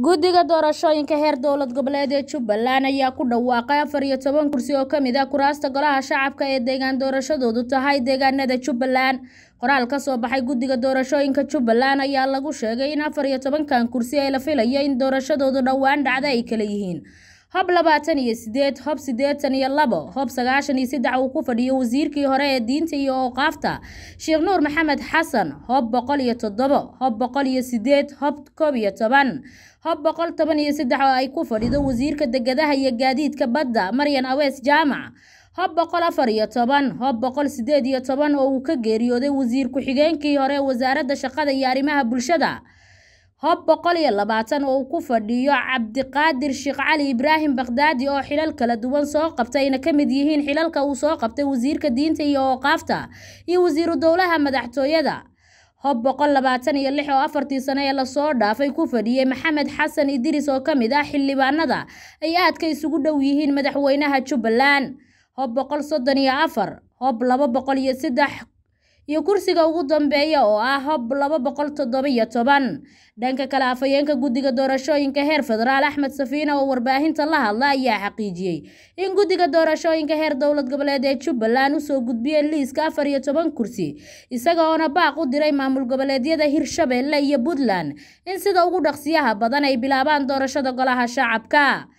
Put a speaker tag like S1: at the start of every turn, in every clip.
S1: guddiga doorashooyinka heer dowlad goboleed ee jubbaland ayaa ku dhawaaqay afar iyo toban kursi oo ka mid ah kuraasta golaha shacabka ee deegaan doorashadoodu tahay deegaanada jubbaland qoraal ka soo baxay guddiga doorashooyinka jubbaland ayaa lagu sheegay in afar iyo tobankan kursi ay la filayo in doorashadoodu dhowaan dhacda ay kala yihiin hob labaatan iyo sideed hob sideetan iyo labo hob sagaashan iyo saddex uu ku fadhiyo wasiirkii hore ee diinta iyo ooqaafta sheekh nuur maxamed xasan hob boqol iyo toddobo hob boqol iyo sideed hob koob iyo toban hob boqol toban iyo saddex oo ay ku fadhido wasiirka degedaha iyo gaadiidka badda maryan awees jaamac hob boqol afar iyo toban hob boqol sideed iyo toban oo uu ka geeriyooday wasiir ku-xigeenkii hore wasaaradda shaqada iyo arrimaha bulshada hob boqol iyo labaatan oo uu ku fadhiyo cabdiqaadir sheekh cali ibraahim bakhdaadi oo xilal kala duwan soo qabtay ayna ka mid yihiin xilalka uu soo qabtay wasiirka diinta iyo ooqaafta iyo wasiiru dowlaha madaxtooyada hob boqol labaatan iyo lix oo afartii sane ee lasoo dhaafay ku fadhiyey maxamed xasan idiris oo ka mid ah xildhibaanada ay aadka isugu dhow yihiin madaxweynaha jubbaland hob boqol soddon iyo afar hob laba boqol iyo saddex iyo kursiga ugu dambeeya oo ah hob laba boqol toddoba iyo toban dhanka kale afhayeenka guddiga doorashooyinka heer federaal axmed safiina oo warbaahinta la hadla ayaa xaqiijiyey in guddiga doorashooyinka heer dowlad goboleed ee jubbaland usoo gudbiyeen liiska afar iyo toban kursi isaga baaq u diray maamul goboleedyada hirshabeelle iyo puntland in sida ugu dhaqsiyaha badan ay bilaabaan doorashada golaha shacabka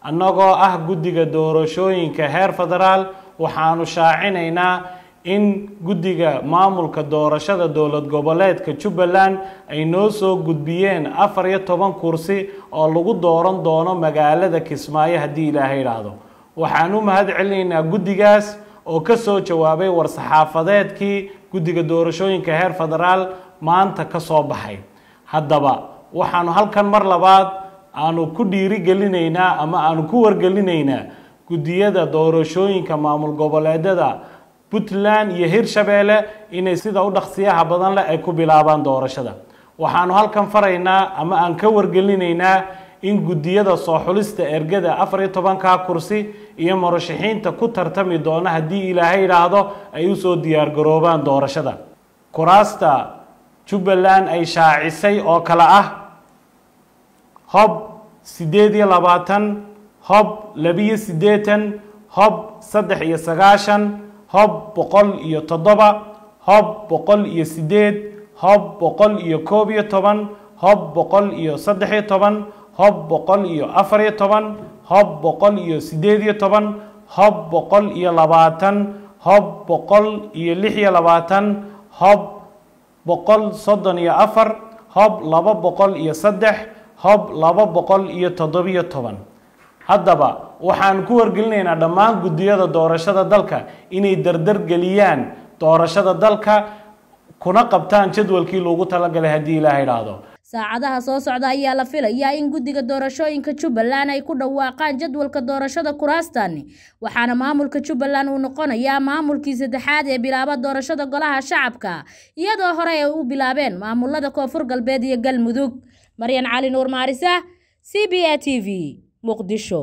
S2: annagoo ah guddiga doorashooyinka heer federaal waxaanu shaacinaynaa in guddiga maamulka doorashada dowlad goboleedka jubbaland ay noo soo gudbiyeen afar iyo toban kursi oo lagu dooran doono magaalada kismaayo haddii ilaahay idhaahdo waxaan u mahad celinaynaa guddigaas oo ka soo jawaabay war-saxaafadeedkii guddiga doorashooyinka heer federaal maanta ka soo baxay haddaba waxaanu halkan mar labaad aanu ku dhiirigelineynaa ama aanu ku wargelinaynaa guddiyada doorashooyinka maamul goboleedada puntland iyo hirshabeelle inay sida u dhaqsiyaha badan leh ay ku bilaabaan doorashada waxaanu halkan faraynaa ama aan ka wargelinaynaa in guddiyada soo xulista ergada afar iyo tobanka kursi iyo murashaxiinta ku tartami doona haddii ilaahay idhaahdo ay usoo diyaargaroobaan doorashada kuraasta jubbaland ay shaacisay oo kale ah hob siddeed iyo labaatan hob labiyo siddeetan hob saddex iyo sagaashan hob boqol iyo toddoba hob boqol iyo siddeed hob boqol iyo koob iyo toban hob boqol iyo saddex-iyo toban hob boqol iyo afar-iyo toban hob boqol iyo siddeed-iyo toban hob boqol iyo labaatan hob boqol iyo lix-iyo labaatan hob boqol soddon iyo afar hob laba boqol iyo saddex hob laba boqol iyo toddobiyo toban haddaba waxaan ku wargelinaynaa dhammaan guddiyada doorashada dalka inay dardar geliyaan doorashada dalka kuna qabtaan jadwalkii loogu talagalay haddii ilaaha idhaahdo
S1: saacadaha soo socda ayaa la filayaa in guddiga doorashooyinka jubbaland ay ku dhawaaqaan jadwalka doorashada kuraastan waxaana maamulka jubbaland uu noqonayaa maamulkii saddexaad ee bilaaba doorashada golaha shacabka iyadoo hore ay u bilaabeen maamulada koonfur galbeed iyo galmudug maryan cali nuur maarisa c b a t v muqdisho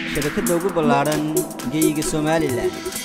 S1: shabakadda ugu ballaaran geyga somalilan